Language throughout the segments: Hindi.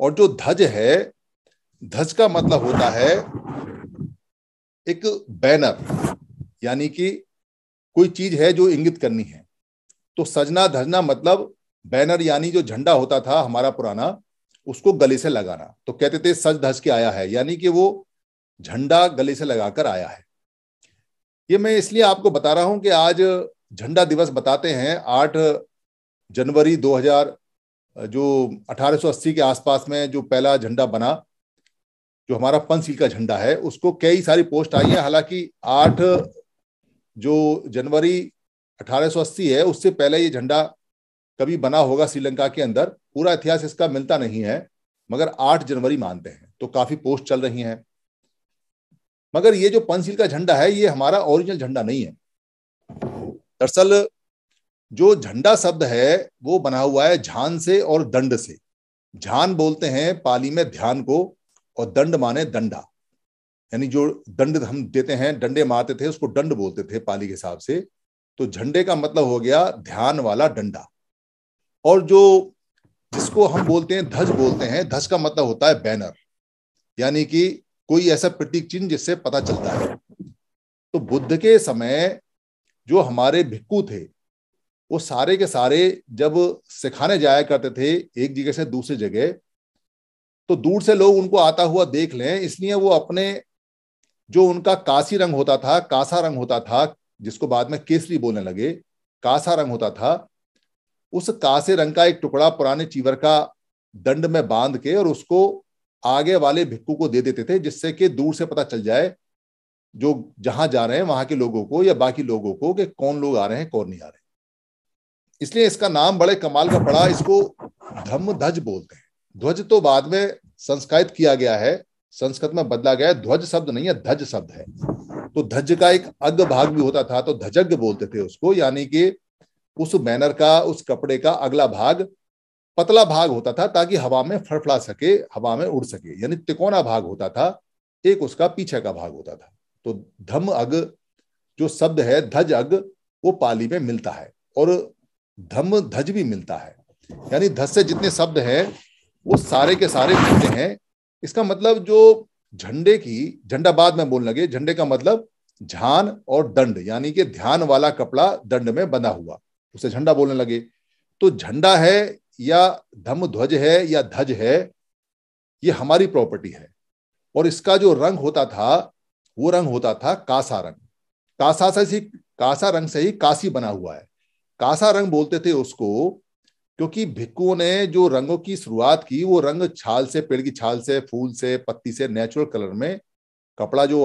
और जो धज है धज का मतलब होता है एक बैनर यानी कि कोई चीज है जो इंगित करनी है तो सजना धजना मतलब बैनर यानी जो झंडा होता था हमारा पुराना उसको गले से लगाना तो कहते थे सज धज के आया है यानी कि वो झंडा गले से लगाकर आया है ये मैं इसलिए आपको बता रहा हूं कि आज झंडा दिवस बताते हैं 8 जनवरी जो 1880 के आसपास में जो पहला झंडा बना जो हमारा पंचशील का झंडा है उसको कई सारी पोस्ट आई है हालांकि आठ जो जनवरी 1880 है उससे पहले ये झंडा कभी बना होगा श्रीलंका के अंदर पूरा इतिहास इसका मिलता नहीं है मगर आठ जनवरी मानते हैं तो काफी पोस्ट चल रही हैं मगर ये जो पंचशील का झंडा है ये हमारा ओरिजिनल झंडा नहीं है दरअसल जो झंडा शब्द है वो बना हुआ है झान से और दंड से झान बोलते हैं पाली में ध्यान को और दंड माने दंडा यानी जो दंड हम देते हैं डंडे मारते थे उसको दंड बोलते थे पाली के हिसाब से तो झंडे का मतलब हो गया ध्यान वाला डंडा और जो जिसको हम बोलते हैं धज बोलते हैं धज का मतलब होता है बैनर यानी कि कोई ऐसा प्रतीक चिन्ह जिससे पता चलता है तो बुद्ध के समय जो हमारे भिक्कू थे वो सारे के सारे जब सिखाने जाया करते थे एक जगह से दूसरी जगह तो दूर से लोग उनको आता हुआ देख लें इसलिए वो अपने जो उनका कासी रंग होता था कासा रंग होता था जिसको बाद में केसरी बोलने लगे कासा रंग होता था उस कासे रंग का एक टुकड़ा पुराने चीवर का दंड में बांध के और उसको आगे वाले भिक्कू को दे देते थे जिससे कि दूर से पता चल जाए जो जहां जा रहे हैं वहां के लोगों को या बाकी लोगों को कि कौन लोग आ रहे हैं कौन नहीं आ रहे इसलिए इसका नाम बड़े कमाल का पड़ा इसको धम्म ध्वज बोलते हैं ध्वज तो बाद में संस्कृत किया गया है संस्कृत में बदला गया है ध्वज शब्द नहीं है ध्वज शब्द है तो ध्वज का एक अग्र भाग भी होता था तो ध्वजज्ञ बोलते थे उसको यानी कि उस बैनर का उस कपड़े का अगला भाग पतला भाग होता था ताकि हवा में फड़फड़ा सके हवा में उड़ सके यानी तिकोना भाग होता था एक उसका पीछे का भाग होता था तो धम अग जो शब्द है ध्वज अग वो पाली में मिलता है और धम्म धज भी मिलता है यानी धज से जितने शब्द हैं वो सारे के सारे मिलते हैं इसका मतलब जो झंडे की झंडा बाद में बोलने लगे झंडे का मतलब झान और दंड यानी कि ध्यान वाला कपड़ा दंड में बंधा हुआ उसे झंडा बोलने लगे तो झंडा है या धम्म ध्वज है या धज है ये हमारी प्रॉपर्टी है और इसका जो रंग होता था वो रंग होता था कासा रंग कासा से कासा रंग से ही काशी बना हुआ है कासा रंग बोलते थे उसको क्योंकि भिक्कुओं ने जो रंगों की शुरुआत की वो रंग छाल से पेड़ की छाल से फूल से पत्ती से नेचुरल कलर में कपड़ा जो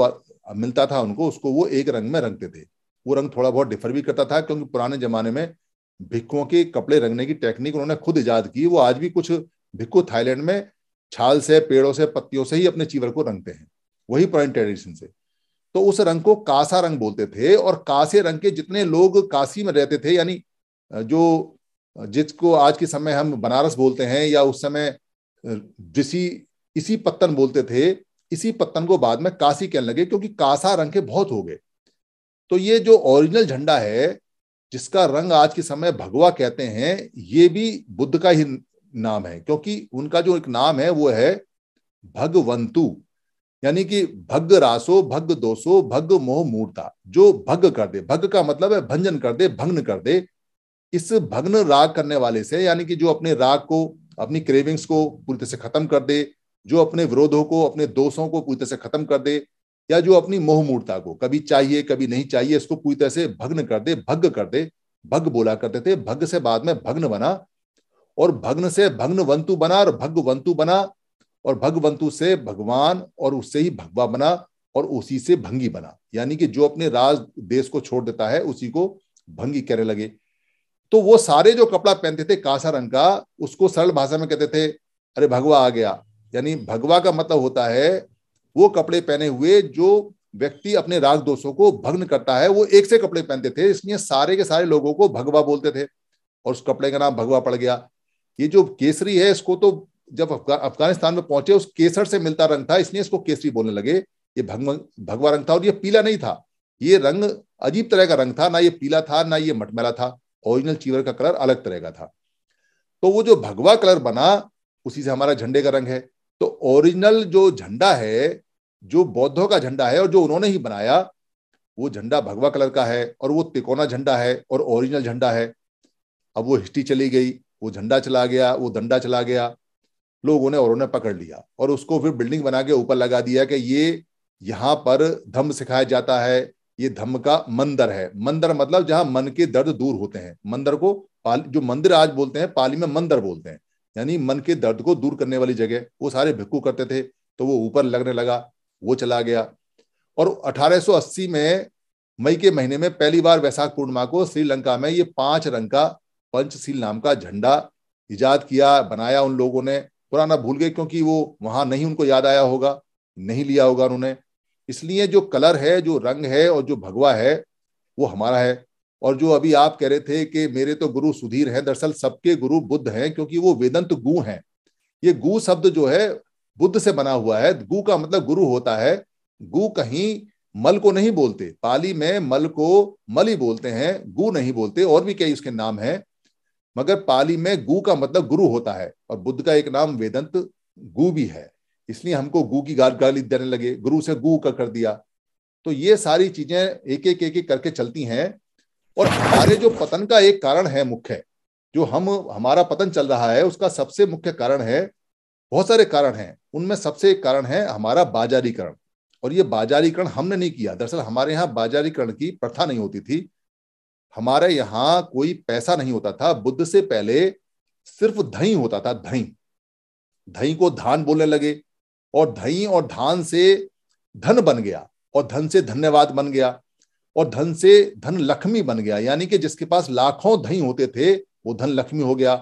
मिलता था उनको उसको वो एक रंग में रंगते थे वो रंग थोड़ा बहुत डिफर भी करता था क्योंकि पुराने जमाने में भिक्कुओं के कपड़े रंगने की टेक्निक उन्होंने खुद इजाद की वो आज भी कुछ भिक्कू थाईलैंड में छाल से पेड़ों से पत्तियों से ही अपने चीवर को रंगते हैं वही पुरानी ट्रेडिशन से तो उस रंग को कासा रंग बोलते थे और कासे रंग के जितने लोग काशी में रहते थे यानी जो जिसको आज के समय हम बनारस बोलते हैं या उस समय जिसी इसी पत्तन बोलते थे इसी पत्तन को बाद में काशी कहने लगे क्योंकि कासा रंग के बहुत हो गए तो ये जो ओरिजिनल झंडा है जिसका रंग आज के समय भगवा कहते हैं ये भी बुद्ध का ही नाम है क्योंकि उनका जो एक नाम है वो है भगवंतु यानी कि भग रासो भग दोषो भग मोह मूर्ता जो भग कर दे भग का मतलब है भंजन कर दे भग्न कर दे इस भग्न राग करने वाले से यानी कि जो अपने राग को अपनी क्रेविंग्स को पूरी तरह से खत्म कर दे जो अपने विरोधों को अपने दोषों को पूरी तरह से खत्म कर दे या जो अपनी मोह मूर्ता को कभी चाहिए कभी नहीं चाहिए इसको पूरी तरह से भग्न कर दे भग कर दे भग बोला करते थे भग से बाद में भग्न बना और भग्न से भग्न वंतु बना और भग वंतु बना और भगवंतु से भगवान और उससे ही भगवा बना और उसी से भंगी बना यानी कि जो अपने राज देश को छोड़ देता है उसी को भंगी कहने लगे तो वो सारे जो कपड़ा पहनते थे कासा रंग का उसको सरल भाषा में कहते थे अरे भगवा आ गया यानी भगवा का मतलब होता है वो कपड़े पहने हुए जो व्यक्ति अपने राग दोषों को भग्न करता है वो एक से कपड़े पहनते थे इसलिए सारे के सारे लोगों को भगवा बोलते थे और उस कपड़े का नाम भगवा पड़ गया ये जो केसरी है इसको तो जब अफगानिस्तान में पहुंचे उस केसर से मिलता रंग था इसलिए इसको केसरी बोलने लगे ये भगवा रंग था और ये पीला नहीं था ये रंग अजीब तरह का रंग था ना ये पीला था ना ये मटमैला था ओरिजिनल चीवर का कलर अलग तरह का था तो वो जो भगवा कलर बना उसी से हमारा झंडे का रंग है तो ओरिजिनल जो झंडा है जो बौद्धों का झंडा है और जो उन्होंने ही बनाया वो झंडा भगवा कलर का है और वो तिकोना झंडा है और ओरिजिनल झंडा है अब वो हिस्ट्री चली गई वो झंडा चला गया वो दंडा चला गया लोगों ने और उन्हें पकड़ लिया और उसको फिर बिल्डिंग बना के ऊपर लगा दिया कि ये यहाँ पर धम्म सिखाया जाता है ये धम्म का मंदिर है मंदिर मतलब जहां मन के दर्द दूर होते हैं मंदिर को पाली जो मंदिर आज बोलते हैं पाली में मंदिर बोलते हैं यानी मन के दर्द को दूर करने वाली जगह वो सारे भिक्कू करते थे तो वो ऊपर लगने लगा वो चला गया और 1880 में मई के महीने में पहली बार वैसाख पूर्णिमा को श्रीलंका में ये पांच रंग का पंचशील नाम का झंडा ईजाद किया बनाया उन लोगों ने पुराना भूल गए क्योंकि वो वहां नहीं उनको याद आया होगा नहीं लिया होगा उन्होंने इसलिए जो कलर है जो रंग है और जो भगवा है वो हमारा है और जो अभी आप कह रहे थे कि मेरे तो गुरु सुधीर हैं दरअसल सबके गुरु बुद्ध हैं क्योंकि वो वेदंत गु हैं ये गु शब्द जो है बुद्ध से बना हुआ है गु का मतलब गुरु होता है गु कहीं मल को नहीं बोलते पाली में मल को मल ही बोलते हैं गु नहीं बोलते और भी कई उसके नाम हैं मगर पाली में गु का मतलब गुरु होता है और बुद्ध का एक नाम वेदंत गु भी है इसलिए हमको गु की गाल गाली देने लगे गुरु से गु का कर दिया तो ये सारी चीजें एक एक एक एक करके चलती हैं और हमारे जो पतन का एक कारण है मुख्य जो हम हमारा पतन चल रहा है उसका सबसे मुख्य कारण है बहुत सारे कारण हैं उनमें सबसे एक कारण है हमारा बाजारीकरण और ये बाजारीकरण हमने नहीं किया दरअसल हमारे यहाँ बाजारीकरण की प्रथा नहीं होती थी हमारे यहां कोई पैसा नहीं होता था बुद्ध से पहले सिर्फ धई होता था धई धई को धान बोलने लगे और धई और धान से धन बन गया और धन से धन्यवाद बन गया और धन से धन लक्ष्मी बन गया यानी कि जिसके पास लाखों धई होते थे वो धन लक्ष्मी हो गया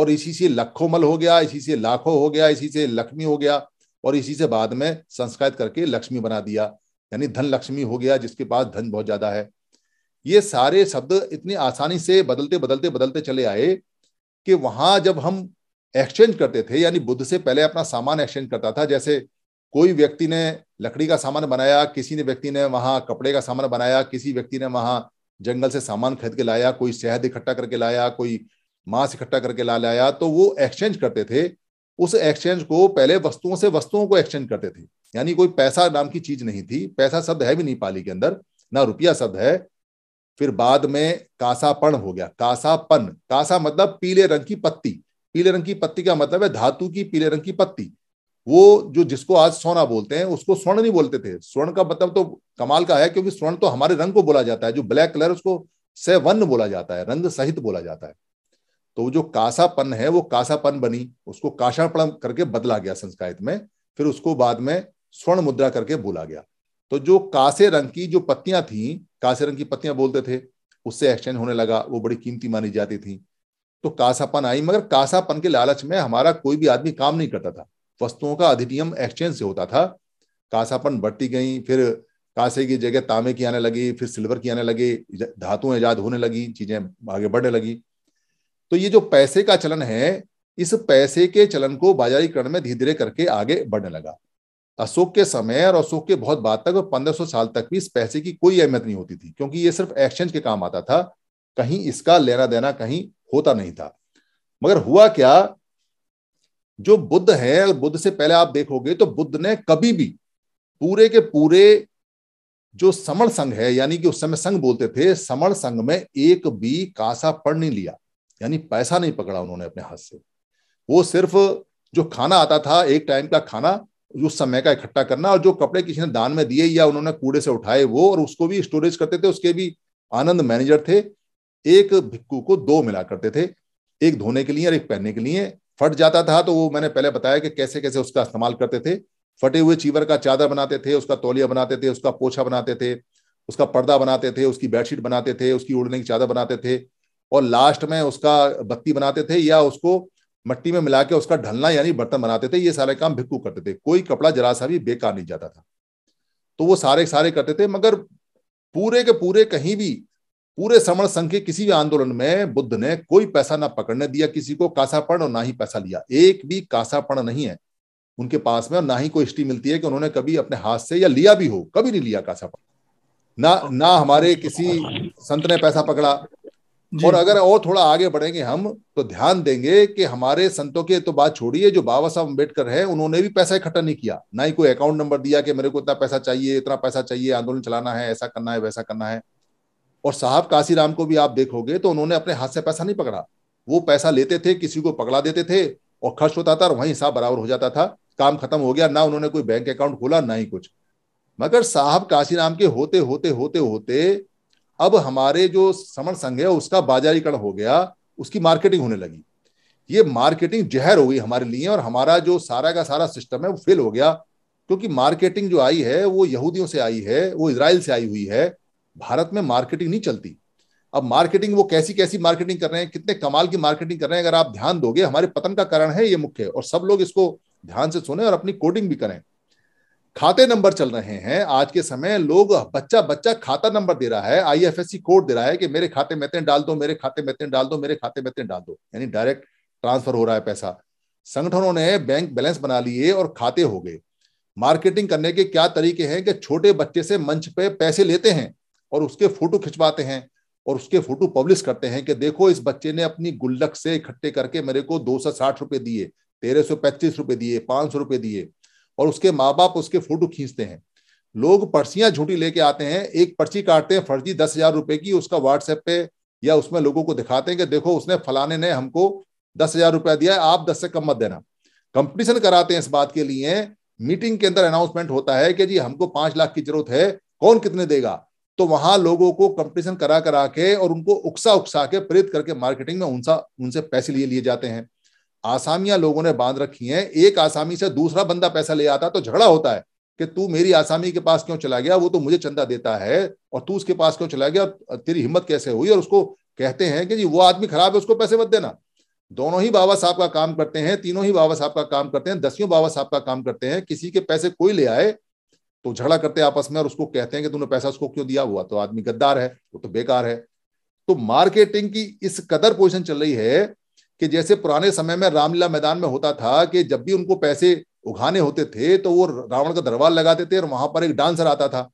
और इसी से मल हो गया इसी से लाखों हो गया इसी से लक्ष्मी हो गया और इसी से बाद में संस्कृत करके लक्ष्मी बना दिया यानी धन लक्ष्मी हो गया जिसके पास धन बहुत ज्यादा है ये सारे शब्द इतनी आसानी से बदलते बदलते बदलते चले आए कि वहां जब हम एक्सचेंज करते थे यानी बुद्ध से पहले अपना सामान एक्सचेंज करता था जैसे कोई व्यक्ति ने लकड़ी का सामान बनाया किसी ने व्यक्ति ने वहां कपड़े का सामान बनाया किसी व्यक्ति ने वहां जंगल से सामान खरीद के लाया कोई शहद इकट्ठा करके लाया कोई मांस इकट्ठा करके ला लाया तो वो एक्सचेंज करते थे उस एक्सचेंज को पहले वस्तुओं से वस्तुओं को एक्सचेंज करते थे यानी कोई पैसा नाम की चीज नहीं थी पैसा शब्द है भी नहीं पाली के अंदर ना रुपया शब्द है फिर बाद में कासापन हो गया कासापन कासा मतलब पीले रंग की पत्ती पीले रंग की पत्ती का मतलब है धातु की पीले रंग की पत्ती वो जो जिसको आज सोना बोलते हैं उसको स्वर्ण नहीं बोलते थे स्वर्ण का मतलब तो कमाल का है क्योंकि स्वर्ण तो हमारे रंग को बोला जाता है जो ब्लैक कलर उसको सवर्ण बोला जाता है रंग सहित बोला जाता है तो जो कासापन है वो कासापन बनी उसको काशापण करके बदला गया संस्कृत में फिर उसको बाद में स्वर्ण मुद्रा करके बोला गया तो जो कासे रंग की जो पत्तियां थी रंग की पत्तियां बोलते थे उससे एक्सचेंज होने लगा वो बड़ी कीमती मानी जाती थी तो कासापन आई मगर कासापन के लालच में हमारा कोई भी आदमी काम नहीं करता था वस्तुओं का अधिनियम एक्सचेंज से होता था कासापन बढ़ती गई फिर कांसे की जगह तांबे की आने लगी फिर सिल्वर की आने लगी धातुएं ईजाद होने लगी चीजें आगे बढ़ने लगी तो ये जो पैसे का चलन है इस पैसे के चलन को बाजारीकरण में धीरे धीरे करके आगे बढ़ने लगा अशोक के समय और अशोक के बहुत बाद तक और सौ साल तक भी इस पैसे की कोई अहमियत नहीं होती थी क्योंकि ये सिर्फ एक्सचेंज के काम आता था कहीं इसका लेना देना कहीं होता नहीं था मगर हुआ क्या जो बुद्ध है और बुद्ध से पहले आप देखोगे तो बुद्ध ने कभी भी पूरे के पूरे जो समण संघ है यानी कि उस समय संघ बोलते थे समण संघ में एक भी कासा पढ़ नहीं लिया यानी पैसा नहीं पकड़ा उन्होंने अपने हाथ से वो सिर्फ जो खाना आता था एक टाइम का खाना उस समय का इकट्ठा करना और जो कपड़े किसी ने दान में दिए या उन्होंने कूड़े से उठाए वो और उसको भी स्टोरेज करते थे उसके भी आनंद मैनेजर थे एक भिक्कू को दो मिला करते थे एक धोने के लिए और एक पहनने के लिए फट जाता था तो वो मैंने पहले बताया कि कैसे कैसे उसका इस्तेमाल करते थे फटे हुए चीवर का चादर बनाते थे उसका तौलिया बनाते थे उसका पोछा बनाते थे उसका पर्दा बनाते थे उसकी बेडशीट बनाते थे उसकी उड़ने की चादर बनाते थे और लास्ट में उसका बत्ती बनाते थे या उसको मट्टी में मिला के उसका ढलना यानी बर्तन बनाते थे ये सारे काम भिक्कू करते थे कोई कपड़ा जरा सा भी बेकार नहीं जाता था तो वो सारे सारे करते थे मगर पूरे के पूरे कहीं भी पूरे श्रमण संघ के किसी भी आंदोलन में बुद्ध ने कोई पैसा ना पकड़ने दिया किसी को कासापण और ना ही पैसा लिया एक भी कासापण नहीं है उनके पास में और ना ही कोई हिस्ट्री मिलती है कि उन्होंने कभी अपने हाथ से या लिया भी हो कभी नहीं लिया कासापण ना ना हमारे किसी संत ने पैसा पकड़ा और अगर और थोड़ा आगे बढ़ेंगे हम तो ध्यान देंगे कि हमारे संतों के तो बात छोड़िए जो बाबा साहब अम्बेडकर है उन्होंने भी पैसा इकट्ठा नहीं किया ना ही कोई अकाउंट नंबर दिया कि मेरे को इतना पैसा चाहिए इतना पैसा चाहिए आंदोलन चलाना है ऐसा करना है वैसा करना है और साहब काशीराम को भी आप देखोगे तो उन्होंने अपने हाथ से पैसा नहीं पकड़ा वो पैसा लेते थे किसी को पकड़ा देते थे और खर्च होता था और वहीं हिसाब बराबर हो जाता था काम खत्म हो गया ना उन्होंने कोई बैंक अकाउंट खोला ना ही कुछ मगर साहब काशीराम के होते होते होते होते अब हमारे जो समर संघ है उसका बाजारीकरण हो गया उसकी मार्केटिंग होने लगी ये मार्केटिंग जहर हो गई हमारे लिए और हमारा जो सारा का सारा सिस्टम है वो फेल हो गया क्योंकि मार्केटिंग जो आई है वो यहूदियों से आई है वो इसराइल से आई हुई है भारत में मार्केटिंग नहीं चलती अब मार्केटिंग वो कैसी कैसी मार्केटिंग कर रहे हैं कितने कमाल की मार्केटिंग कर रहे हैं अगर आप ध्यान दोगे हमारे पतन का कारण है ये मुख्य और सब लोग इसको ध्यान से सुने और अपनी कोडिंग भी करें खाते नंबर चल रहे हैं आज के समय लोग बच्चा बच्चा खाता नंबर दे रहा है आईएफएससी कोड दे रहा है कि मेरे खाते में इतने डाल दो मेरे खाते में इतने डाल दो मेरे खाते में इतने डाल दो यानी डायरेक्ट ट्रांसफर हो रहा है पैसा संगठनों ने बैंक बैलेंस बना लिए और खाते हो गए मार्केटिंग करने के क्या तरीके हैं कि छोटे बच्चे से मंच पे पैसे लेते हैं और उसके फोटो खिंचवाते हैं और उसके फोटो पब्लिश करते हैं कि देखो इस बच्चे ने अपनी गुल्लक से इकट्ठे करके मेरे को दो सौ साठ रुपए दिए तेरह सौ पैंतीस रुपए दिए पांच सौ रुपए दिए और उसके माँ बाप उसके फोटो खींचते हैं लोग पर्चियां झूठी लेके आते हैं एक पर्ची काटते हैं फर्जी दस हजार रुपए की उसका व्हाट्सएप पे या उसमें लोगों को दिखाते हैं कि देखो उसने फलाने ने हमको दस हजार रुपया दिया है आप दस से कम मत देना कंपटीशन कराते हैं इस बात के लिए मीटिंग के अंदर अनाउंसमेंट होता है कि जी हमको पांच लाख की जरूरत है कौन कितने देगा तो वहां लोगों को कंपटीशन करा करा के और उनको उकसा उकसा के प्रेरित करके मार्केटिंग में उनसा उनसे पैसे लिए लिए जाते हैं आसामियां लोगों ने बांध रखी हैं एक आसामी से दूसरा बंदा पैसा ले आता तो झगड़ा होता है कि तू मेरी आसामी के पास क्यों चला गया वो तो मुझे चंदा देता है और तू उसके पास क्यों चला गया तेरी हिम्मत कैसे हुई और उसको कहते हैं कि जी वो आदमी खराब है उसको पैसे मत देना दोनों ही बाबा साहब का काम करते हैं तीनों ही बाबा साहब का काम करते हैं दसियों बाबा साहब का काम करते हैं किसी के पैसे कोई ले आए तो झगड़ा करते आपस में और उसको कहते हैं कि तूने पैसा उसको क्यों दिया हुआ तो आदमी गद्दार है वो तो बेकार है तो मार्केटिंग की इस कदर पोजिशन चल रही है कि जैसे पुराने समय में रामलीला मैदान में होता था कि जब भी उनको पैसे उगाने होते थे तो वो रावण का दरबार लगाते थे और वहां पर एक डांसर आता था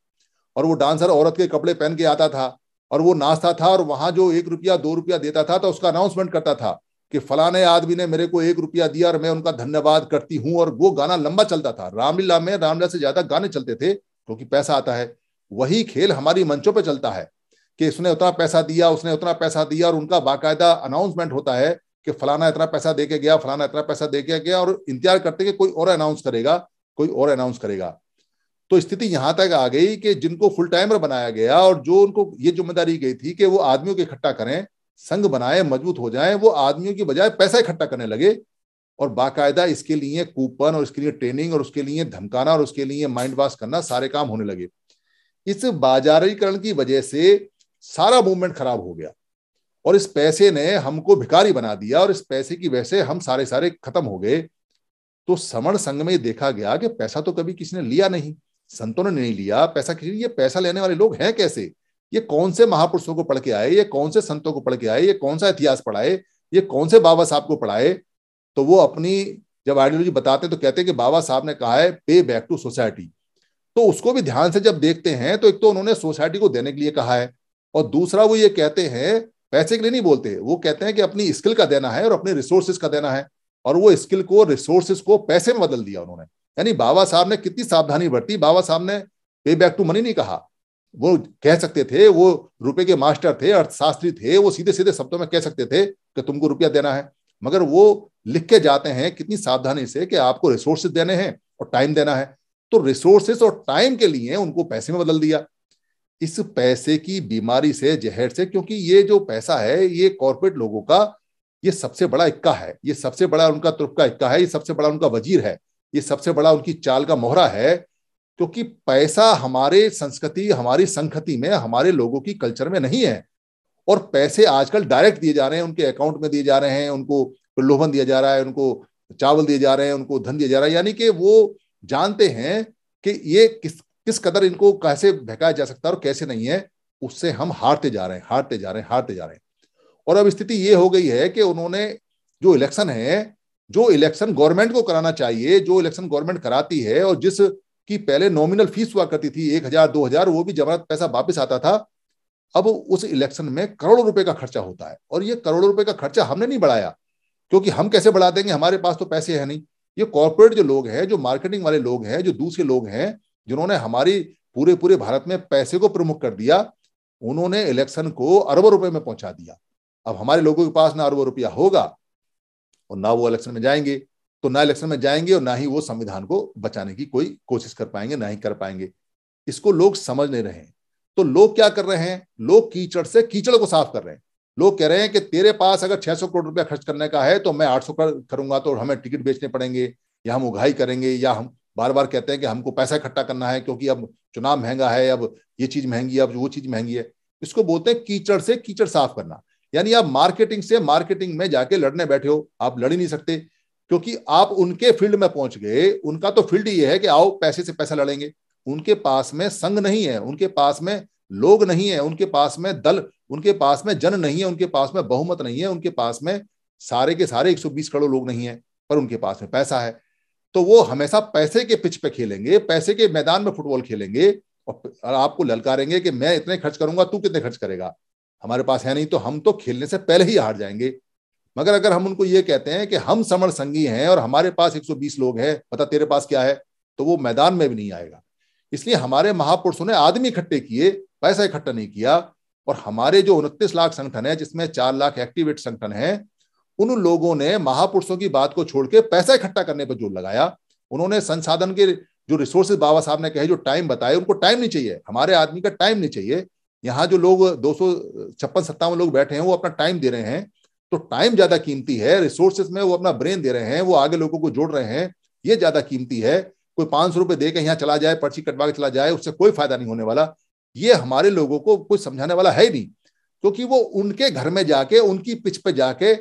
और वो डांसर औरत के कपड़े पहन के आता था और वो नाचता था और वहां जो एक रुपया दो रुपया देता था तो उसका अनाउंसमेंट करता था कि फलाने आदमी ने मेरे को एक रुपया दिया और मैं उनका धन्यवाद करती हूं और वो गाना लंबा चलता था रामलीला में रामलीला से ज्यादा गाने चलते थे क्योंकि पैसा आता है वही खेल हमारी मंचों पर चलता है कि उसने उतना पैसा दिया उसने उतना पैसा दिया और उनका बाकायदा अनाउंसमेंट होता है कि फलाना इतना पैसा दे के गया फलाना इतना पैसा दे के गया और इंतजार करते कि कोई और अनाउंस करेगा कोई और अनाउंस करेगा तो स्थिति यहां तक आ गई कि जिनको फुल टाइमर बनाया गया और जो उनको ये जिम्मेदारी गई थी कि वो आदमियों को इकट्ठा करें संघ बनाए मजबूत हो जाए वो आदमियों की बजाय पैसा इकट्ठा करने लगे और बाकायदा इसके लिए कूपन और इसके लिए ट्रेनिंग और उसके लिए धमकाना और उसके लिए माइंड वाश करना सारे काम होने लगे इस बाजारीकरण की वजह से सारा मूवमेंट खराब हो गया और इस पैसे ने हमको भिकारी बना दिया और इस पैसे की वजह से हम सारे सारे खत्म हो गए तो समण संघ में देखा गया कि पैसा तो कभी किसी ने लिया नहीं संतों ने नहीं लिया पैसा किसी ये पैसा लेने वाले लोग हैं कैसे ये कौन से महापुरुषों को पढ़ के आए ये कौन से संतों को पढ़ के आए ये कौन सा इतिहास पढ़ाए ये कौन से बाबा साहब को पढ़ाए तो वो अपनी जब आइडियोलॉजी बताते हैं तो कहते हैं कि बाबा साहब ने कहा है पे बैक टू सोसाइटी तो उसको भी ध्यान से जब देखते हैं तो एक तो उन्होंने सोसाइटी को देने के लिए कहा है और दूसरा वो ये कहते हैं पैसे के लिए नहीं बोलते वो कहते हैं कि अपनी स्किल का देना है और अपने रिसोर्सेज का देना है और वो स्किल को रिसोर्सेज को पैसे में बदल दिया उन्होंने यानी बाबा साहब ने कितनी सावधानी बरती बाबा साहब ने पे बैक टू मनी नहीं कहा वो कह सकते थे वो रुपए के मास्टर थे अर्थशास्त्री थे वो सीधे सीधे शब्दों में कह सकते थे कि तुमको रुपया देना है मगर वो लिख के जाते हैं कितनी सावधानी से कि आपको रिसोर्सेज देने हैं और टाइम देना है तो रिसोर्सेस और टाइम के लिए उनको पैसे में बदल दिया इस पैसे की बीमारी से जहर से क्योंकि ये जो पैसा है ये कॉरपोरेट लोगों का ये सबसे बड़ा इक्का है ये सबसे बड़ा उनका तुर्क का इक्का है ये सबसे बड़ा उनका वजीर है ये सबसे बड़ा उनकी चाल का मोहरा है क्योंकि पैसा हमारे संस्कृति हमारी संखति में हमारे लोगों की कल्चर में नहीं है और पैसे आजकल डायरेक्ट दिए जा रहे हैं उनके अकाउंट में दिए जा रहे हैं उनको प्रलोभन दिया जा रहा है उनको चावल दिए जा रहे हैं उनको धन दिया जा रहा है यानी कि वो जानते हैं कि ये किस किस कदर इनको कैसे बहकाया जा सकता है और कैसे नहीं है उससे हम हारते जा रहे हैं हारते जा रहे हैं हारते जा रहे हैं और अब स्थिति ये हो गई है कि उन्होंने जो इलेक्शन है जो इलेक्शन गवर्नमेंट को कराना चाहिए जो इलेक्शन गवर्नमेंट कराती है और जिस की पहले नॉमिनल फीस हुआ करती थी एक हजार दो हजार वो भी जमानत पैसा वापस आता था अब उस इलेक्शन में करोड़ों रुपए का खर्चा होता है और ये करोड़ों रुपए का खर्चा हमने नहीं बढ़ाया क्योंकि हम कैसे बढ़ा देंगे हमारे पास तो पैसे है नहीं ये कॉरपोरेट जो लोग हैं जो मार्केटिंग वाले लोग हैं जो दूसरे लोग हैं जिन्होंने हमारी पूरे पूरे भारत में पैसे को प्रमुख कर दिया उन्होंने इलेक्शन को अरबों रुपए में पहुंचा दिया अब हमारे लोगों के पास ना अरबों रुपया होगा और ना वो इलेक्शन में जाएंगे तो ना इलेक्शन में जाएंगे और ना ही वो संविधान को बचाने की कोई कोशिश कर पाएंगे ना ही कर पाएंगे इसको लोग समझ नहीं रहे तो लोग क्या कर रहे हैं लोग कीचड़ से कीचड़ को साफ कर रहे हैं लोग कह रहे हैं कि तेरे पास अगर 600 करोड़ रुपया खर्च करने का है तो मैं 800 कर करूंगा तो हमें टिकट बेचने पड़ेंगे या हम उघाई करेंगे या हम बार बार कहते हैं कि हमको पैसा इकट्ठा करना है क्योंकि अब चुनाव महंगा है अब ये चीज महंगी है अब वो चीज महंगी है इसको बोलते हैं कीचड़ से कीचड़ साफ करना यानी आप मार्केटिंग से मार्केटिंग में जाके लड़ने बैठे हो आप लड़ ही नहीं सकते क्योंकि आप उनके फील्ड में पहुंच गए उनका तो फील्ड ये है कि आओ पैसे से पैसा लड़ेंगे उनके पास में संघ नहीं है उनके पास में लोग नहीं है उनके पास में दल उनके पास में जन नहीं है उनके पास में बहुमत नहीं है उनके पास में सारे के सारे 120 करोड़ लोग नहीं है पर उनके पास में पैसा है तो वो हमेशा पैसे के पिच पे खेलेंगे पैसे के मैदान में फुटबॉल खेलेंगे और आपको ललकारेंगे कि मैं इतने खर्च करूंगा तू कितने खर्च करेगा हमारे पास है नहीं तो हम तो खेलने से पहले ही हार जाएंगे मगर अगर हम उनको ये कहते हैं कि हम समर संगी हैं और हमारे पास 120 लोग हैं पता तेरे पास क्या है तो वो मैदान में भी नहीं आएगा इसलिए हमारे महापुरुषों ने आदमी इकट्ठे किए पैसा इकट्ठा नहीं किया और हमारे जो उनतीस लाख संगठन है जिसमें चार लाख एक्टिवेट संगठन है उन लोगों ने महापुरुषों की बात को छोड़ के पैसा इकट्ठा करने पर जोर लगाया उन्होंने संसाधन के जो रिसोर्सेज बाबा साहब ने कहे जो टाइम बताए उनको टाइम नहीं चाहिए हमारे आदमी का टाइम नहीं चाहिए यहाँ जो लोग दो सौ छप्पन लोग बैठे हैं वो अपना टाइम दे रहे हैं तो टाइम ज्यादा कीमती है रिसोर्सेज में वो अपना ब्रेन दे रहे हैं वो आगे लोगों को जोड़ रहे हैं ये ज्यादा कीमती है कोई पांच सौ रुपए दे के यहाँ चला जाए पर्ची कटवा के चला जाए उससे कोई फायदा नहीं होने वाला ये हमारे लोगों को कोई समझाने वाला है नहीं क्योंकि वो उनके घर में जाके उनकी पिच पे जाके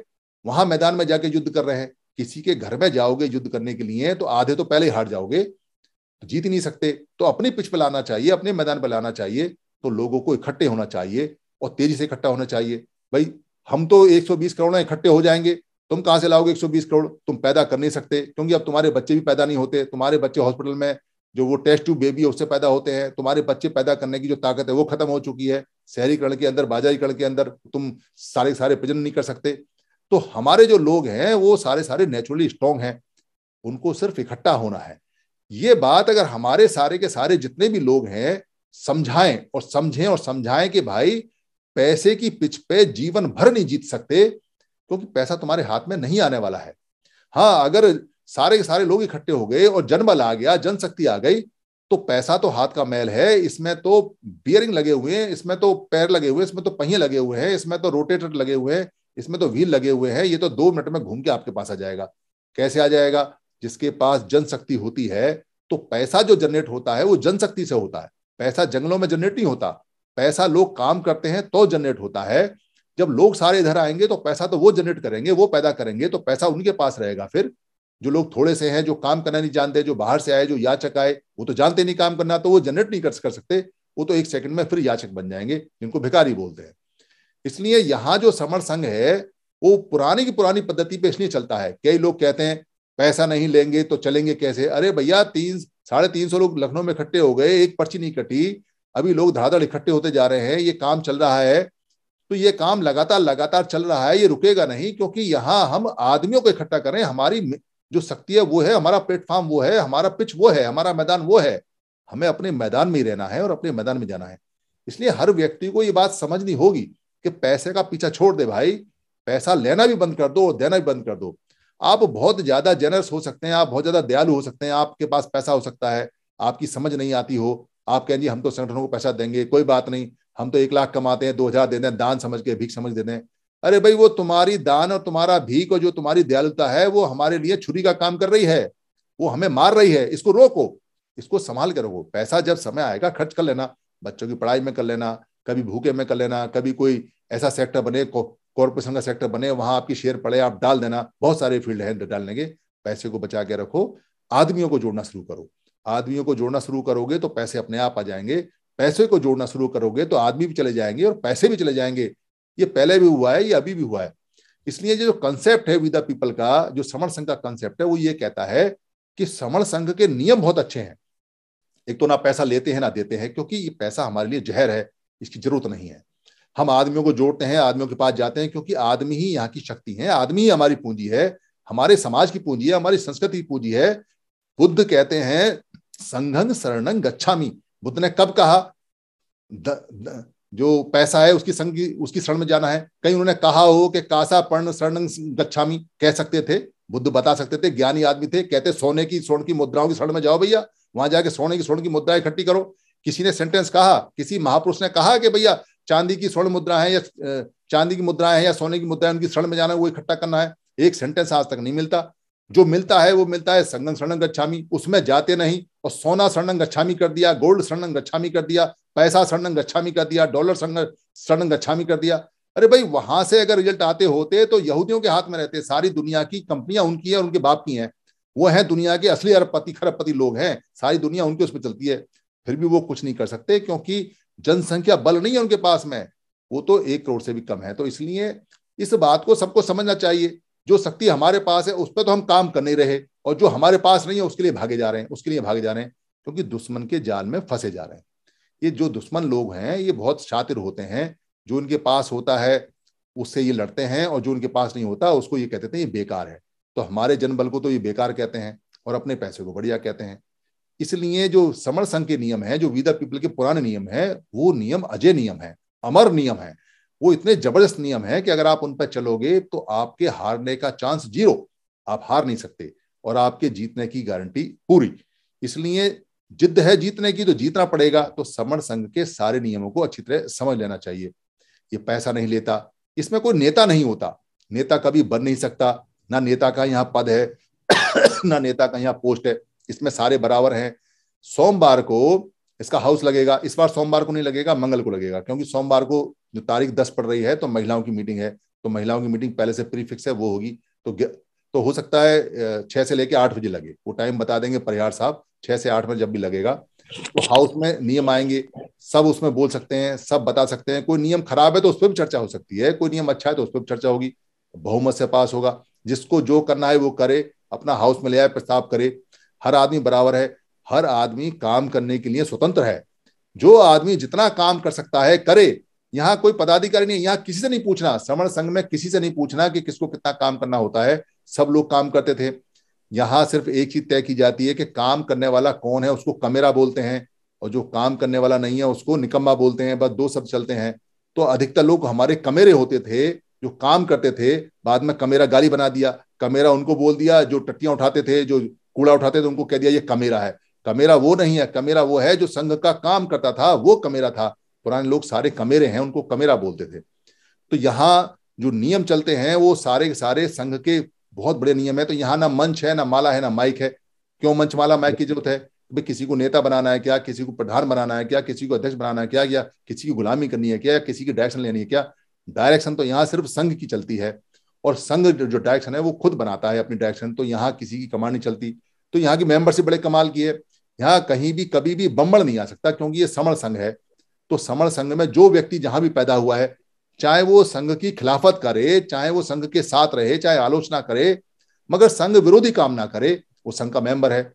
वहां मैदान में जाके युद्ध कर रहे हैं किसी के घर में जाओगे युद्ध करने के लिए तो आधे तो पहले ही हार जाओगे तो जीत नहीं सकते तो अपनी पिच पर लाना चाहिए अपने मैदान पर लाना चाहिए तो लोगों को इकट्ठे होना चाहिए और तेजी से इकट्ठा होना चाहिए भाई हम तो 120 करोड़ इकट्ठे हो जाएंगे तुम कहां से लाओगे 120 करोड़ तुम पैदा कर नहीं सकते क्योंकि अब तुम्हारे बच्चे भी पैदा नहीं होते तुम्हारे बच्चे हॉस्पिटल में जो वो टेस्ट ट्यूब बेबी है उससे पैदा होते हैं तुम्हारे बच्चे पैदा करने की जो ताकत है वो खत्म हो चुकी है शहरीकरण के अंदर बाजारीकरण के अंदर तुम सारे सारे प्रजन नहीं कर सकते तो हमारे जो लोग हैं वो सारे सारे नेचुरली स्ट्रांग हैं उनको सिर्फ इकट्ठा होना है ये बात अगर हमारे सारे के सारे जितने भी लोग हैं समझाएं और समझें और समझाएं कि भाई पैसे की पिच पे जीवन भर नहीं जीत सकते क्योंकि तो पैसा तुम्हारे हाथ में नहीं आने वाला है हाँ अगर सारे के सारे लोग इकट्ठे हो गए और जनबल आ गया जनशक्ति आ गई तो पैसा तो हाथ का मैल है इसमें तो बियरिंग लगे हुए हैं इसमें तो पैर लगे हुए हैं इसमें तो पहिए लगे हुए हैं इसमें तो रोटेटर लगे हुए हैं इसमें तो व्हील लगे हुए हैं ये तो दो मिनट में घूम के आपके पास आ जाएगा कैसे आ जाएगा जिसके पास जनशक्ति होती है तो पैसा जो जनरेट होता है वो जनशक्ति से होता है पैसा जंगलों में जनरेट नहीं होता पैसा लोग काम करते हैं तो जनरेट होता है जब लोग सारे इधर आएंगे तो पैसा तो वो जनरेट करेंगे वो पैदा करेंगे तो पैसा उनके पास रहेगा फिर जो लोग थोड़े से हैं जो काम करना नहीं जानते जो बाहर से आए जो याचक आए वो तो जानते नहीं काम करना तो वो जनरेट नहीं कर सकते वो तो एक सेकंड में फिर याचक बन जाएंगे जिनको भिकारी बोलते हैं इसलिए यहाँ जो समर संघ है वो पुरानी की पुरानी पद्धति पे इसलिए चलता है कई लोग कहते हैं पैसा नहीं लेंगे तो चलेंगे कैसे अरे भैया तीन साढ़े तीन सौ लोग लखनऊ में इकट्ठे हो गए एक पर्ची नहीं कटी अभी लोग धड़ाधड़ इकट्ठे होते जा रहे हैं ये काम चल रहा है तो ये काम लगातार लगातार चल रहा है ये रुकेगा नहीं क्योंकि यहाँ हम आदमियों को इकट्ठा करें हमारी जो शक्ति है वो है हमारा प्लेटफॉर्म वो है हमारा पिच वो है हमारा मैदान वो है हमें अपने मैदान में ही रहना है और अपने मैदान में जाना है इसलिए हर व्यक्ति को ये बात समझनी होगी कि पैसे का पीछा छोड़ दे भाई पैसा लेना भी बंद कर दो और देना भी बंद कर दो आप बहुत ज्यादा जेनरस हो सकते हैं आप बहुत ज्यादा दयालु हो सकते हैं आपके पास पैसा हो सकता है आपकी समझ नहीं आती हो आप कहें जी हम तो संगठनों को पैसा देंगे कोई बात नहीं हम तो एक लाख कमाते हैं दो हजार दे दें दान समझ के भीख समझ दे दें अरे भाई वो तुम्हारी दान और तुम्हारा भीख और जो तुम्हारी दयालुता है वो हमारे लिए छुरी का काम कर रही है वो हमें मार रही है इसको रोको इसको संभाल के रखो पैसा जब समय आएगा खर्च कर लेना बच्चों की पढ़ाई में कर लेना कभी भूखे में कर लेना कभी कोई ऐसा सेक्टर बने कॉरपोरेशन का सेक्टर बने वहां आपकी शेयर पड़े आप डाल देना बहुत सारे फील्ड हैं डालने लेंगे पैसे को बचा के रखो आदमियों को जोड़ना शुरू करो आदमियों को जोड़ना शुरू करोगे तो पैसे अपने आप आ जाएंगे पैसे को जोड़ना शुरू करोगे तो आदमी भी चले जाएंगे और पैसे भी चले जाएंगे ये पहले भी हुआ है ये अभी भी हुआ है इसलिए जो कंसेप्ट है विद पीपल का जो समण संघ का कंसेप्ट है वो ये कहता है कि समण संघ के नियम बहुत अच्छे हैं एक तो ना पैसा लेते हैं ना देते हैं क्योंकि ये पैसा हमारे लिए जहर है इसकी जरूरत नहीं है हम आदमियों को जोड़ते हैं आदमियों के पास जाते हैं क्योंकि आदमी ही यहाँ की शक्ति है आदमी ही हमारी पूंजी है हमारे समाज की पूंजी है हमारी संस्कृति की पूंजी है बुद्ध कहते हैं संघन शरणंग गच्छामी बुद्ध ने कब कहा द, द, जो पैसा है उसकी संग उसकी शरण में जाना है कहीं उन्होंने कहा हो कि कासा पर्ण शरण गच्छामी कह सकते थे बुद्ध बता सकते थे ज्ञानी आदमी थे कहते सोने की स्वर्ण की मुद्राओं की शरण में जाओ भैया वहां जाके सोने की स्वर्ण की मुद्रा इकट्ठी करो किसी ने सेंटेंस कहा किसी महापुरुष ने कहा कि भैया चांदी की स्वर्ण मुद्रा है या चांदी की मुद्राएं हैं या सोने की मुद्राएं उनकी शरण में जाना वो इकट्ठा करना है एक सेंटेंस आज तक नहीं मिलता जो मिलता है वो मिलता है संगम शरण गच्छामी उसमें जाते नहीं और सोना शरण गच्छामी कर दिया गोल्ड शरण गच्छामी कर दिया पैसा शरण गच्छामी कर दिया डॉलर शरण गच्छामी कर दिया अरे भाई वहां से अगर रिजल्ट आते होते तो यहूदियों के हाथ में रहते सारी दुनिया की कंपनियां उनकी है उनके बाप की है वो है दुनिया के असली अरबपति खरबपति लोग हैं सारी दुनिया उनके उसमें चलती है फिर भी वो कुछ नहीं कर सकते क्योंकि जनसंख्या बल नहीं है उनके पास में वो तो एक करोड़ से भी कम है तो इसलिए इस बात को सबको समझना चाहिए जो शक्ति हमारे पास है उस पर तो हम काम कर नहीं रहे और जो हमारे पास नहीं है उसके लिए भागे जा रहे हैं उसके लिए भागे जा रहे हैं क्योंकि दुश्मन के जाल में फंसे जा रहे हैं ये जो दुश्मन लोग हैं ये बहुत शातिर होते हैं जो इनके पास होता है उससे ये लड़ते हैं और जो उनके पास नहीं होता उसको ये कहते थे ये बेकार है तो हमारे जनबल को तो ये बेकार कहते हैं और अपने पैसे को बढ़िया कहते हैं इसलिए जो समर संघ के नियम है जो विदा पीपल के पुराने नियम है वो नियम अजय नियम है अमर नियम है वो इतने जबरदस्त नियम है कि अगर आप उन पर चलोगे तो आपके हारने का चांस जीरो आप हार नहीं सकते और आपके जीतने की गारंटी पूरी इसलिए जिद है जीतने की तो जीतना पड़ेगा तो समर संघ के सारे नियमों को अच्छी तरह समझ लेना चाहिए ये पैसा नहीं लेता इसमें कोई नेता नहीं होता नेता कभी बन नहीं सकता ना नेता का यहाँ पद है ना नेता का यहाँ पोस्ट है इसमें सारे बराबर हैं सोमवार को इसका हाउस लगेगा इस बार सोमवार को नहीं लगेगा मंगल को लगेगा क्योंकि सोमवार को जो तारीख दस पड़ रही है तो महिलाओं की मीटिंग है तो महिलाओं की मीटिंग पहले से प्रीफिक्स है वो होगी तो तो हो सकता है छह से लेकर आठ बजे लगे वो टाइम बता देंगे परिहार साहब छह से आठ बजे जब भी लगेगा तो हाउस में नियम आएंगे सब उसमें बोल सकते हैं सब बता सकते हैं कोई नियम खराब है तो उस पर भी चर्चा हो सकती है कोई नियम अच्छा है तो उस पर भी चर्चा होगी बहुमत से पास होगा जिसको जो करना है वो करे अपना हाउस में ले आए प्रस्ताव करे हर आदमी बराबर है हर आदमी काम करने के लिए स्वतंत्र है जो आदमी जितना काम कर सकता है करे यहाँ कोई पदाधिकारी नहीं यहाँ किसी से नहीं पूछना श्रवण संघ में किसी से नहीं पूछना कि किसको कितना काम करना होता है सब लोग काम करते थे यहाँ सिर्फ एक चीज तय की जाती है कि काम करने वाला कौन है उसको कमेरा बोलते हैं और जो काम करने वाला नहीं है उसको निकम्मा बोलते हैं बस दो शब्द चलते हैं तो अधिकतर लोग हमारे कमेरे होते थे जो काम करते थे बाद में कमेरा गाली बना दिया कमेरा उनको बोल दिया जो टट्टियां उठाते थे जो कूड़ा उठाते तो उनको कह दिया ये कमेरा है कमेरा वो नहीं है कमेरा वो है जो संघ का काम करता था वो कमेरा था पुराने लोग सारे कमेरे हैं उनको कमेरा बोलते थे तो यहाँ जो नियम चलते हैं वो सारे सारे संघ के बहुत बड़े नियम है तो यहाँ ना मंच है ना माला है ना माइक है क्यों मंच माला माइक की जरूरत है भाई किसी को नेता बनाना है क्या किसी को प्रधान बनाना है क्या किसी को अध्यक्ष बनाना है क्या या किसी की गुलामी करनी है क्या या किसी की डायरेक्शन लेनी है क्या डायरेक्शन तो यहाँ सिर्फ संघ की चलती है और संघ जो डायरेक्शन है वो खुद बनाता है अपनी डायरेक्शन तो यहाँ किसी की कमांड नहीं चलती तो यहाँ की मेंबरशिप बड़े कमाल की है यहाँ कहीं भी कभी भी बम्बड़ नहीं आ सकता क्योंकि ये समर संघ है तो समर संघ में जो व्यक्ति जहां भी पैदा हुआ है चाहे वो संघ की खिलाफत करे चाहे वो संघ के साथ रहे चाहे आलोचना करे मगर संघ विरोधी काम ना करे वो संघ का मेंबर है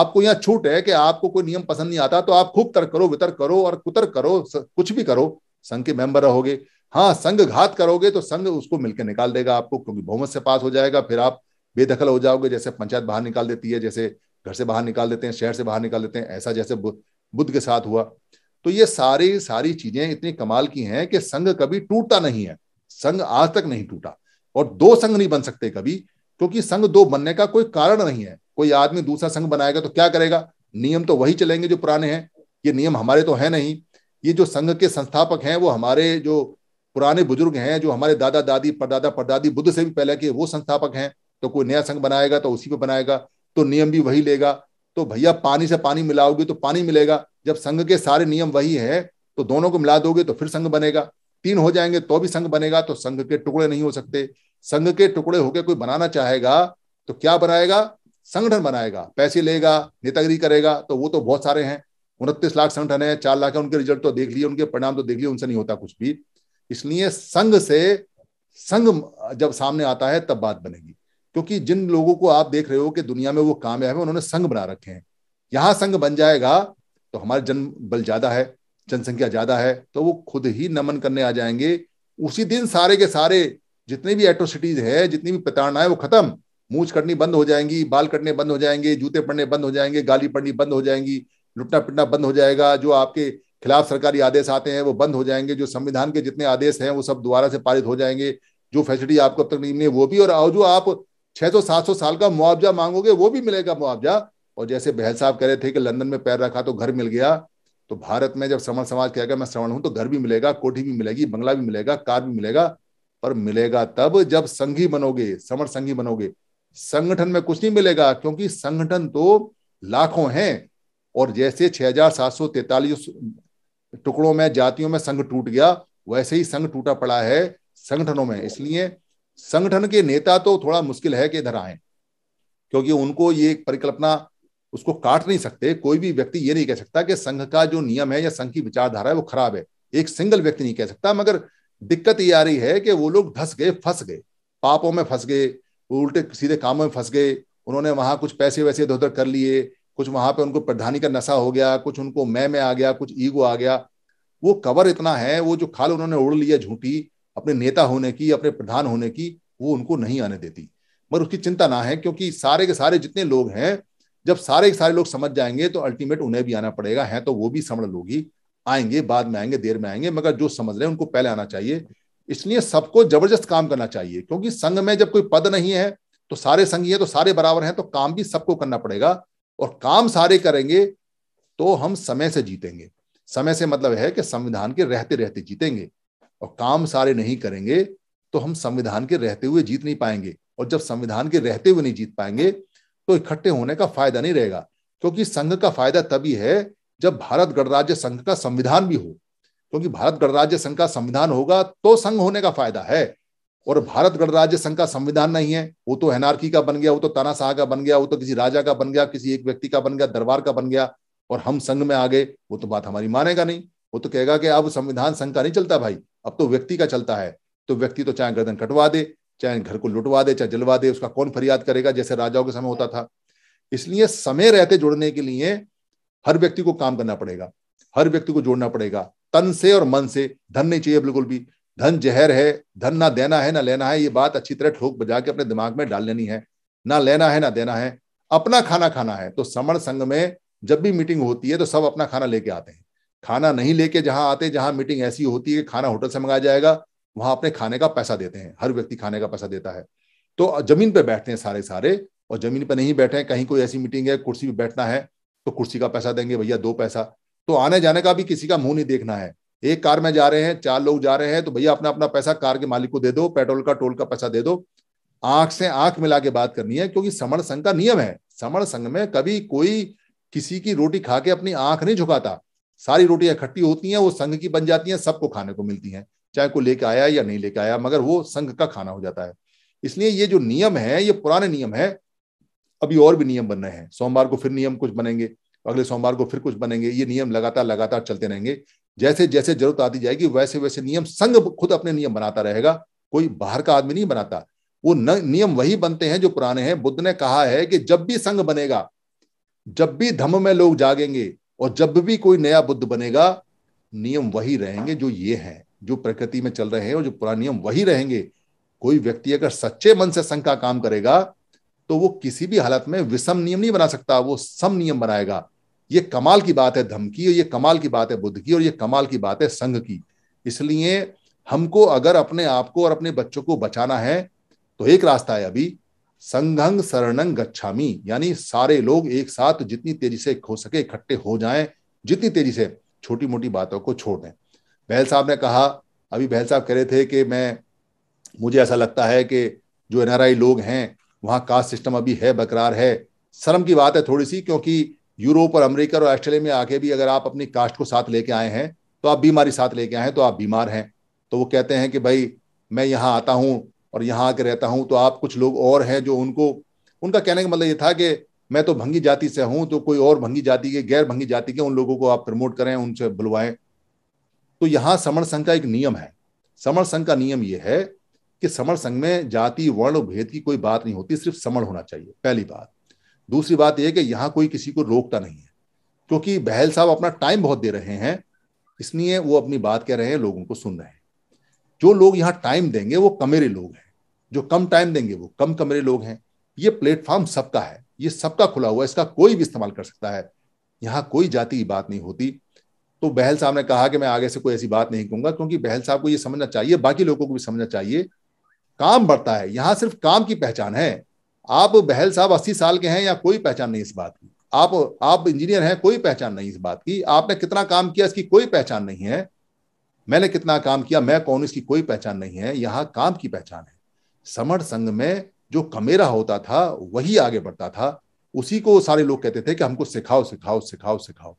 आपको यहाँ छूट है कि आपको कोई नियम पसंद नहीं आता तो आप खूब तर्क करो वितर्क करो और कुतर्क करो कुछ भी करो संघ के मेंबर रहोगे हाँ संघ घात करोगे तो संघ उसको मिलकर निकाल देगा आपको क्योंकि बहुमत से पास हो जाएगा फिर आप बेदखल हो जाओगे जैसे पंचायत बाहर निकाल देती है जैसे घर से बाहर निकाल देते हैं शहर से बाहर निकाल देते हैं ऐसा जैसे बुद्ध के साथ हुआ तो ये सारी सारी चीजें इतनी कमाल की हैं कि संघ कभी टूटता नहीं है संघ आज तक नहीं टूटा और दो संघ नहीं बन सकते कभी क्योंकि संघ दो बनने का कोई कारण नहीं है कोई आदमी दूसरा संघ बनाएगा तो क्या करेगा नियम तो वही चलेंगे जो पुराने हैं ये नियम हमारे तो है नहीं ये जो संघ के संस्थापक हैं वो हमारे जो पुराने बुजुर्ग हैं जो हमारे दादा दादी परदादा परदादी बुद्ध से भी पहले के वो संस्थापक हैं तो कोई नया संघ बनाएगा तो उसी पर बनाएगा तो नियम भी वही लेगा तो भैया पानी से पानी मिलाओगे तो पानी मिलेगा जब संघ के सारे नियम वही है तो दोनों को मिला दोगे तो फिर संघ बनेगा तीन हो जाएंगे तो भी संघ बनेगा तो संघ के टुकड़े नहीं हो सकते संघ के टुकड़े होकर कोई बनाना चाहेगा तो क्या बनाएगा संगठन बनाएगा पैसे लेगा नेतागिरी करेगा तो वो तो बहुत सारे हैं उनतीस लाख संगठन है चार लाख है उनके रिजल्ट तो देख लिए उनके परिणाम तो देख लिए उनसे नहीं होता कुछ भी इसलिए संघ से संघ जब सामने आता है तब बात बनेगी क्योंकि जिन लोगों को आप देख रहे हो कि दुनिया में वो कामयाब है उन्होंने संघ बना रखे हैं यहाँ संघ बन जाएगा तो हमारा जन बल ज्यादा है जनसंख्या ज्यादा है तो वो खुद ही नमन करने आ जाएंगे उसी दिन सारे के सारे जितने भी एट्रोसिटीज है जितनी भी प्रताड़ना है वो खत्म मूछ कटनी बंद हो जाएंगी बाल कटने बंद हो जाएंगे जूते पड़ने बंद हो जाएंगे गाली पड़नी बंद हो जाएंगी लुटना पिटना बंद हो जाएगा जो आपके खिलाफ सरकारी आदेश आते हैं वो बंद हो जाएंगे जो संविधान के जितने आदेश हैं वो सब दोबारा से पारित हो जाएंगे जो फैसिलिटी आपको अब तक नहीं मिली वो भी और जो आप सौ सात सौ साल का मुआवजा मांगोगे वो भी मिलेगा मुआवजा और जैसे बहल साहब कह रहे थे कि लंदन में पैर रखा तो घर मिल गया तो भारत में जब श्रवण समाज कहेगा मैं श्रवण हूं तो घर भी मिलेगा कोठी भी मिलेगी बंगला भी मिलेगा कार भी मिलेगा पर मिलेगा तब जब संघी बनोगे समर संघी बनोगे संगठन में कुछ नहीं मिलेगा क्योंकि संगठन तो लाखों हैं और जैसे छह हजार सात सौ तैतालीस टुकड़ों में जातियों में संघ टूट गया वैसे ही संघ टूटा पड़ा है संगठनों में इसलिए संगठन के नेता तो थोड़ा मुश्किल है कि इधर आए क्योंकि उनको ये परिकल्पना उसको काट नहीं सकते कोई भी व्यक्ति ये नहीं कह सकता कि संघ का जो नियम है या संघ की विचारधारा है वो खराब है एक सिंगल व्यक्ति नहीं कह सकता मगर दिक्कत ये आ रही है कि वो लोग धस गए फंस गए पापों में फंस गए उल्टे सीधे कामों में फंस गए उन्होंने वहां कुछ पैसे वैसे इधर उधर कर लिए कुछ वहां पे उनको प्रधानी का नशा हो गया कुछ उनको मैं में आ गया कुछ ईगो आ गया वो कवर इतना है वो जो खाल उन्होंने ओढ़ लिया झूठी अपने नेता होने की अपने प्रधान होने की वो उनको नहीं आने देती मगर उसकी चिंता ना है क्योंकि सारे के सारे जितने लोग हैं जब सारे के सारे लोग समझ जाएंगे तो अल्टीमेट उन्हें भी आना पड़ेगा है तो वो भी समझ लोगी आएंगे बाद में आएंगे देर में आएंगे मगर जो समझ रहे हैं उनको पहले आना चाहिए इसलिए सबको जबरदस्त काम करना चाहिए क्योंकि संघ में जब कोई पद नहीं है तो सारे संघी है तो सारे बराबर हैं तो काम भी सबको करना पड़ेगा और काम सारे करेंगे तो हम समय से जीतेंगे समय से मतलब है कि संविधान के रहते रहते जीतेंगे और काम सारे नहीं करेंगे तो हम संविधान के रहते हुए जीत नहीं पाएंगे और जब संविधान के रहते हुए नहीं जीत पाएंगे तो इकट्ठे होने का फायदा नहीं रहेगा क्योंकि संघ का फायदा तभी है जब भारत गणराज्य संघ का संविधान भी हो क्योंकि भारत गणराज्य संघ का संविधान होगा तो संघ होने का फायदा है और भारत गणराज्य संघ का संविधान नहीं है वो तो एनआरकी का बन गया वो तो तानाशाह का बन गया वो तो किसी राजा का बन गया किसी एक व्यक्ति का बन गया दरबार का बन गया और हम संघ में आ गए वो तो बात हमारी मानेगा नहीं वो तो कहेगा कि अब संविधान संघ का नहीं चलता भाई अब तो व्यक्ति का चलता है तो व्यक्ति तो चाहे गर्दन कटवा दे चाहे घर को लुटवा दे चाहे जलवा दे उसका कौन फरियाद करेगा जैसे राजाओं के समय होता था इसलिए समय रहते जुड़ने के लिए हर व्यक्ति को काम करना पड़ेगा हर व्यक्ति को जोड़ना पड़ेगा तन से और मन से धन नहीं चाहिए बिल्कुल भी धन जहर है धन ना देना है ना लेना है ये बात अच्छी तरह ठोक बजा के अपने दिमाग में डाल लेनी है ना लेना है ना देना है अपना खाना खाना है तो समण संघ में जब भी मीटिंग होती है तो सब अपना खाना लेके आते हैं खाना नहीं लेके जहां आते जहां मीटिंग ऐसी होती है खाना होटल से मंगाया जाएगा वहां अपने खाने का पैसा देते हैं हर व्यक्ति खाने का पैसा देता है तो जमीन पर बैठते हैं सारे सारे और जमीन पर नहीं बैठे कहीं कोई ऐसी मीटिंग है कुर्सी पर बैठना है तो कुर्सी का पैसा देंगे भैया दो पैसा तो आने जाने का भी किसी का मुंह नहीं देखना है एक कार में जा रहे हैं चार लोग जा रहे हैं तो भैया अपना अपना पैसा कार के मालिक को दे दो पेट्रोल का टोल का पैसा दे दो आंख से आंख मिला के बात करनी है क्योंकि समण संघ का नियम है समण संघ में कभी कोई किसी की रोटी खा के अपनी आंख नहीं झुकाता सारी रोटियां इकट्ठी होती हैं वो संघ की बन जाती हैं सबको खाने को मिलती हैं चाहे कोई लेके आया या नहीं लेके आया मगर वो संघ का खाना हो जाता है इसलिए ये जो नियम है ये पुराने नियम है अभी और भी नियम बन रहे हैं सोमवार को फिर नियम कुछ बनेंगे अगले सोमवार को फिर कुछ बनेंगे ये नियम लगातार लगातार चलते रहेंगे जैसे जैसे जरूरत आती जाएगी वैसे वैसे नियम संघ खुद अपने नियम बनाता रहेगा कोई बाहर का आदमी नहीं बनाता वो न, नियम वही बनते हैं जो पुराने हैं बुद्ध ने कहा है कि जब भी संघ बनेगा जब भी धम्म में लोग जागेंगे और जब भी कोई नया बुद्ध बनेगा नियम वही रहेंगे जो ये हैं जो प्रकृति में चल रहे हैं और जो पुराने नियम वही रहेंगे कोई व्यक्ति अगर सच्चे मन से संघ का काम करेगा तो वो किसी भी हालत में विषम नियम नहीं बना सकता वो सम नियम बनाएगा ये कमाल की बात है धमकी और ये कमाल की बात है बुद्ध की और ये कमाल की बात है संघ की इसलिए हमको अगर अपने आप को और अपने बच्चों को बचाना है तो एक रास्ता है अभी संघंग शरणंग गच्छामी यानी सारे लोग एक साथ जितनी तेजी से हो सके इकट्ठे हो जाएं जितनी तेजी से छोटी मोटी बातों को छोड़ दें बहल साहब ने कहा अभी बहल साहब कह रहे थे कि मैं मुझे ऐसा लगता है कि जो एनआरआई लोग हैं वहाँ कास्ट सिस्टम अभी है बकरार है शर्म की बात है थोड़ी सी क्योंकि यूरोप और अमेरिका और ऑस्ट्रेलिया में आके भी अगर आप अपनी कास्ट को साथ लेके आए हैं तो आप बीमारी साथ लेके आए हैं तो आप बीमार हैं तो वो कहते हैं कि भाई मैं यहाँ आता हूँ और यहाँ आके रहता हूँ तो आप कुछ लोग और हैं जो उनको उनका कहने का मतलब ये था कि मैं तो भंगी जाति से हूँ तो कोई और भंगी जाति के गैर भंगी जाति के उन लोगों को आप प्रमोट करें उनसे बुलवाएं तो यहाँ समण संघ का एक नियम है समण संघ का नियम यह है कि समण संघ में जाति वर्ण भेद की कोई बात नहीं होती सिर्फ समण होना चाहिए पहली बात दूसरी बात यह कि यहाँ कोई किसी को रोकता नहीं है क्योंकि बहल साहब अपना टाइम बहुत दे रहे हैं इसलिए वो अपनी बात कह रहे हैं लोगों को सुन रहे हैं जो लोग यहाँ टाइम देंगे वो कमेरे लोग हैं जो कम टाइम देंगे वो कम कमरे लोग हैं ये प्लेटफॉर्म सबका है ये सबका खुला हुआ है इसका कोई भी इस्तेमाल कर सकता है यहाँ कोई जाति की बात नहीं होती तो बहल साहब ने कहा कि मैं आगे से कोई ऐसी बात नहीं कहूंगा क्योंकि बहल साहब को ये समझना चाहिए बाकी लोगों को भी समझना चाहिए काम बढ़ता है यहाँ सिर्फ काम की पहचान है आप बहल साहब अस्सी साल के हैं या कोई पहचान नहीं इस बात की आप आप इंजीनियर हैं कोई पहचान नहीं इस बात की आपने कितना काम किया इसकी कोई पहचान नहीं है मैंने कितना काम किया मैं कौन इसकी कोई पहचान नहीं है यहाँ काम की पहचान है समर संघ में जो कमेरा होता था वही आगे बढ़ता था उसी को सारे लोग कहते थे कि हमको सिखाओ सिखाओ सिखाओ सिखाओ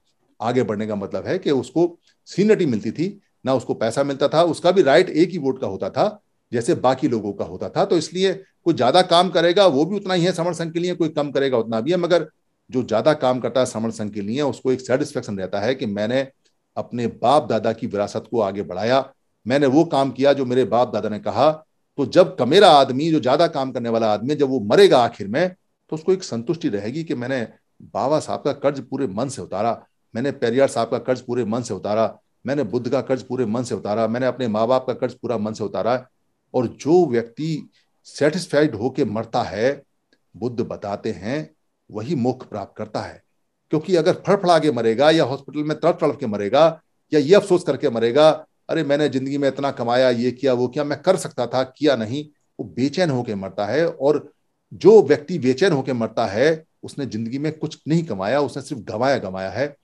आगे बढ़ने का मतलब है कि उसको सीनियरिटी मिलती थी ना उसको पैसा मिलता था उसका भी राइट एक ही वोट का होता था जैसे बाकी लोगों का होता था तो इसलिए कोई ज्यादा काम करेगा वो भी उतना ही है समर संघ के लिए कोई कम करेगा उतना भी है मगर जो ज्यादा काम करता है समर संघ के लिए उसको एक सेटिस्फेक्शन रहता है कि मैंने अपने बाप दादा की विरासत को आगे बढ़ाया मैंने वो काम किया जो मेरे बाप दादा ने कहा तो जब कमेरा आदमी जो ज्यादा काम करने वाला आदमी जब वो मरेगा आखिर में तो उसको एक संतुष्टि रहेगी कि मैंने बाबा साहब का कर्ज पूरे मन से उतारा मैंने पेरियार साहब का कर्ज पूरे मन से उतारा मैंने बुद्ध का कर्ज पूरे मन से उतारा मैंने अपने माँ बाप का कर्ज पूरा मन से उतारा और जो व्यक्ति सेटिस्फाइड होके मरता है बुद्ध बताते हैं वही मोक्ष प्राप्त करता है क्योंकि अगर फड़फड़ा के मरेगा या हॉस्पिटल में तड़प तड़प के मरेगा या ये अफसोस करके मरेगा अरे मैंने जिंदगी में इतना कमाया ये किया वो किया मैं कर सकता था किया नहीं वो बेचैन होके मरता है और जो व्यक्ति बेचैन होके मरता है उसने जिंदगी में कुछ नहीं कमाया उसने सिर्फ गवाया गवाया है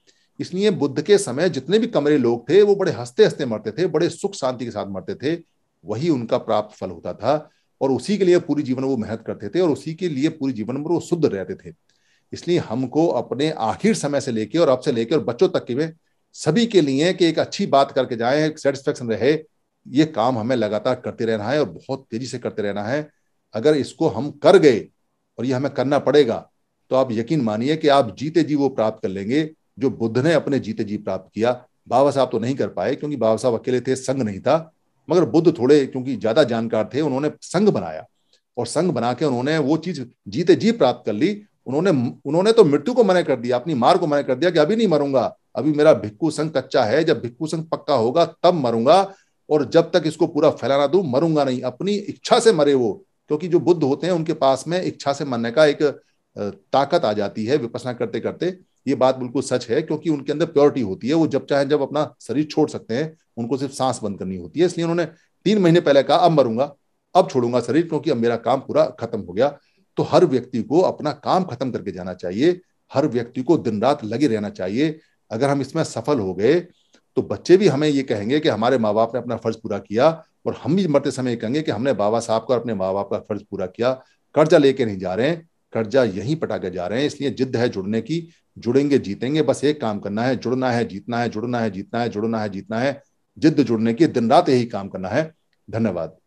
इसलिए बुद्ध के समय जितने भी कमरे लोग थे वो बड़े हंसते हंसते मरते थे बड़े सुख शांति के साथ मरते थे वही उनका प्राप्त फल होता था और उसी के लिए पूरी जीवन वो मेहनत करते थे और उसी के लिए पूरी जीवन में वो शुद्ध रहते थे इसलिए हमको अपने आखिर समय से लेके और अब से लेके और बच्चों तक के में सभी के लिए कि एक अच्छी बात करके जाए एक सेटिस्फेक्शन रहे ये काम हमें लगातार करते रहना है और बहुत तेजी से करते रहना है अगर इसको हम कर गए और ये हमें करना पड़ेगा तो आप यकीन मानिए कि आप जीते जी वो प्राप्त कर लेंगे जो बुद्ध ने अपने जीते जी प्राप्त किया बाबा साहब तो नहीं कर पाए क्योंकि बाबा साहब अकेले थे संग नहीं था मगर बुद्ध थोड़े क्योंकि ज्यादा जानकार थे उन्होंने संघ बनाया और संघ बना के उन्होंने वो चीज जीते जी प्राप्त कर ली उन्होंने उन्होंने तो मृत्यु को मना कर दिया अपनी मार को मना कर दिया कि अभी नहीं मरूंगा अभी मेरा भिक्खु संघ कच्चा है जब भिक्खु संघ पक्का होगा तब मरूंगा और जब तक इसको पूरा फैलाना दू मरूंगा नहीं अपनी इच्छा से मरे वो क्योंकि जो बुद्ध होते हैं उनके पास में इच्छा से मरने का एक ताकत आ जाती है विपसना करते करते ये बात बिल्कुल सच है क्योंकि उनके अंदर प्योरिटी होती है वो जब चाहे जब अपना शरीर छोड़ सकते हैं उनको सिर्फ सांस बंद करनी होती है इसलिए उन्होंने तीन महीने पहले कहा अब मरूंगा अब छोड़ूंगा शरीर क्योंकि अब मेरा काम पूरा खत्म हो गया तो हर व्यक्ति को अपना काम खत्म करके जाना चाहिए हर व्यक्ति को दिन रात लगे रहना चाहिए अगर हम इसमें सफल हो गए तो बच्चे भी हमें ये कहेंगे कि हमारे माँ बाप ने अपना फर्ज पूरा किया और हम भी मरते समय कहेंगे कि हमने बाबा साहब का अपने माँ बाप का फर्ज पूरा किया कर्जा लेके नहीं जा रहे हैं कर्जा यहीं पटाके जा रहे हैं इसलिए जिद है जुड़ने की जुड़ेंगे जीतेंगे बस एक काम करना है जुड़ना है जीतना है जुड़ना है जीतना है जुड़ना है जीतना है जिद जुड़ने की दिन रात यही काम करना है धन्यवाद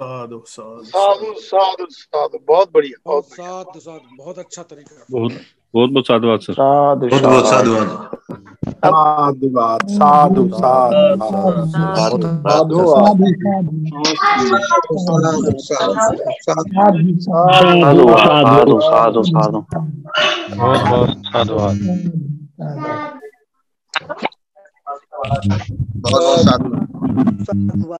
साधु साधु साधु साधु साधु बहुत बढ़िया बहुत साधु साधु बहुत अच्छा तरीका बहुत बहुत बहुत साधुवाद सर साधु बहुत बहुत साधुवाद साधु साधु साधु साधु साधु बहुत बहुत साधुवाद बहुत बहुत साधुवाद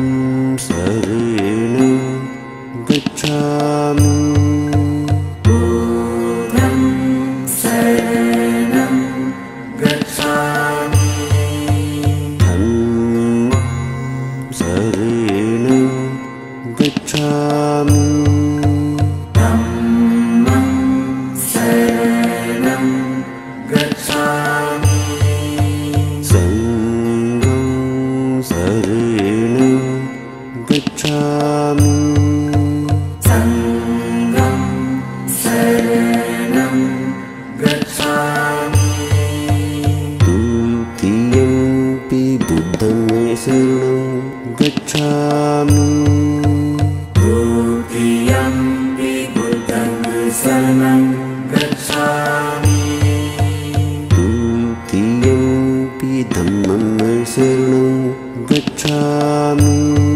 रेण गच्छामि गच्चामू